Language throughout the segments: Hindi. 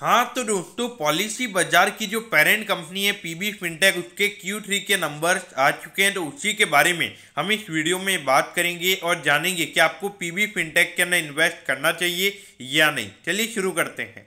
हाँ तो दोस्तों पॉलिसी बाजार की जो पेरेंट कंपनी है पीबी फिनटेक उसके क्यू थ्री के नंबर्स आ चुके हैं तो उसी के बारे में हम इस वीडियो में बात करेंगे और जानेंगे कि आपको पीबी फिनटेक के अंदर इन्वेस्ट करना चाहिए या नहीं चलिए शुरू करते हैं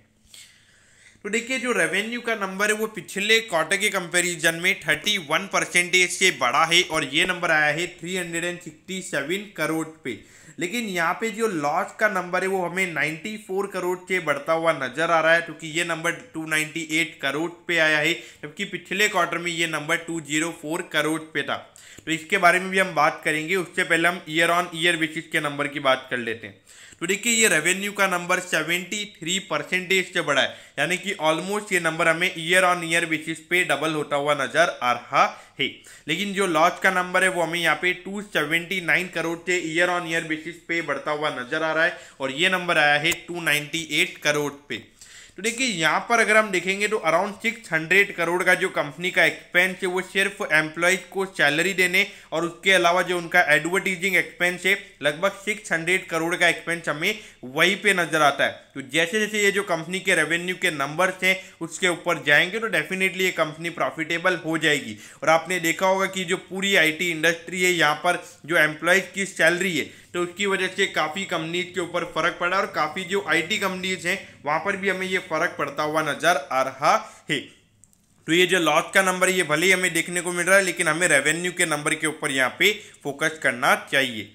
तो देखिए जो रेवेन्यू का नंबर है वो पिछले क्वार्टर के कंपैरिजन में 31 परसेंटेज से बड़ा है और ये नंबर आया है 367 करोड़ पे लेकिन यहाँ पे जो लॉस का नंबर है वो हमें 94 करोड़ से बढ़ता हुआ नजर आ रहा है क्योंकि ये नंबर 298 करोड़ पे आया है जबकि पिछले क्वार्टर में ये नंबर 204 करोड़ पे था तो इसके बारे में भी हम बात करेंगे उससे पहले हम ईयर ऑन ईयर बेसिस के नंबर की बात कर लेते हैं तो देखिए ये रेवेन्यू का नंबर सेवेंटी थ्री परसेंटेज से बढ़ा है यानी कि ऑलमोस्ट ये नंबर हमें ईयर ऑन ईयर बेसिस पे डबल होता हुआ नजर आ रहा है लेकिन जो लॉस का नंबर है वो हमें यहाँ पे टू सेवेंटी नाइन करोड़ से ईयर ऑन ईयर बेसिस पे बढ़ता हुआ नजर आ रहा है और ये नंबर आया है टू नाइन्टी एट करोड़ पे तो देखिए यहाँ पर अगर हम देखेंगे तो अराउंड सिक्स हंड्रेड करोड़ का जो कंपनी का एक्सपेंस है वो सिर्फ एम्प्लॉयज को सैलरी देने और उसके अलावा जो उनका एडवर्टीजिंग एक्सपेंस है लगभग सिक्स हंड्रेड करोड़ का एक्सपेंस हमें वहीं पे नजर आता है तो जैसे जैसे ये जो कंपनी के रेवेन्यू के नंबर्स हैं उसके ऊपर जाएंगे तो डेफिनेटली ये कंपनी प्रॉफिटेबल हो जाएगी और आपने देखा होगा कि जो पूरी आई इंडस्ट्री है यहाँ पर जो एम्प्लॉयज की सैलरी है तो उसकी वजह से काफ़ी कंपनीज के ऊपर फर्क पड़ा और काफ़ी जो आईटी कंपनीज हैं वहाँ पर भी हमें ये फर्क पड़ता हुआ नजर आ रहा है तो ये जो लॉस का नंबर ये भले ही हमें देखने को मिल रहा है लेकिन हमें रेवेन्यू के नंबर के ऊपर यहाँ पे फोकस करना चाहिए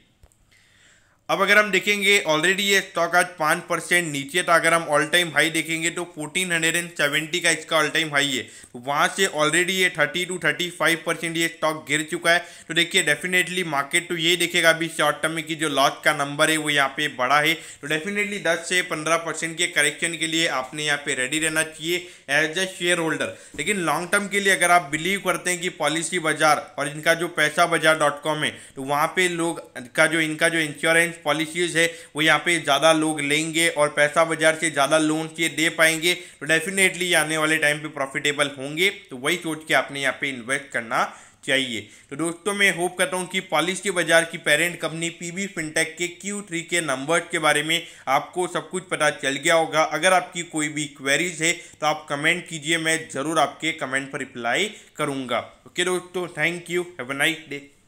अब अगर हम देखेंगे ऑलरेडी ये स्टॉक आज पाँच परसेंट नीचे था तो अगर हम ऑल टाइम हाई देखेंगे तो फोर्टीन हंड्रेड एंड सेवेंटी का इसका ऑल टाइम हाई है तो वहाँ से ऑलरेडी ये thirty two thirty five percent ये स्टॉक गिर चुका है तो देखिए डेफिनेटली मार्केट तो ये देखेगा अभी शॉर्ट टर्म में कि जो लॉस का नंबर है वो यहाँ पे बड़ा है तो डेफिनेटली दस से पंद्रह के करेक्शन के लिए आपने यहाँ पे रेडी रहना चाहिए एज अ शेयर होल्डर लेकिन लॉन्ग टर्म के लिए अगर आप बिलीव करते हैं कि पॉलिसी बाजार और इनका जो पैसा बाजार डॉट कॉम है तो वहाँ पर लोग का जो इनका जो इंश्योरेंस लाइफ पॉलिसीज़ है वो यहाँ पे ज़्यादा लोग लेंगे और पैसा बाजार से ज़्यादा लोन ये दे पाएंगे तो डेफिनेटली आने वाले टाइम पे प्रॉफिटेबल होंगे तो वही सोच के आपने यहाँ पे इन्वेस्ट करना चाहिए तो दोस्तों मैं होप करता हूँ कि पॉलिसी बाजार की पेरेंट कंपनी पीबी फिनटेक के क्यू थ्री के नंबर्स के बारे में आपको सब कुछ पता चल गया होगा अगर आपकी कोई भी क्वेरीज है तो आप कमेंट कीजिए मैं ज़रूर आपके कमेंट पर रिप्लाई करूँगा ओके दोस्तों thank you have a nice day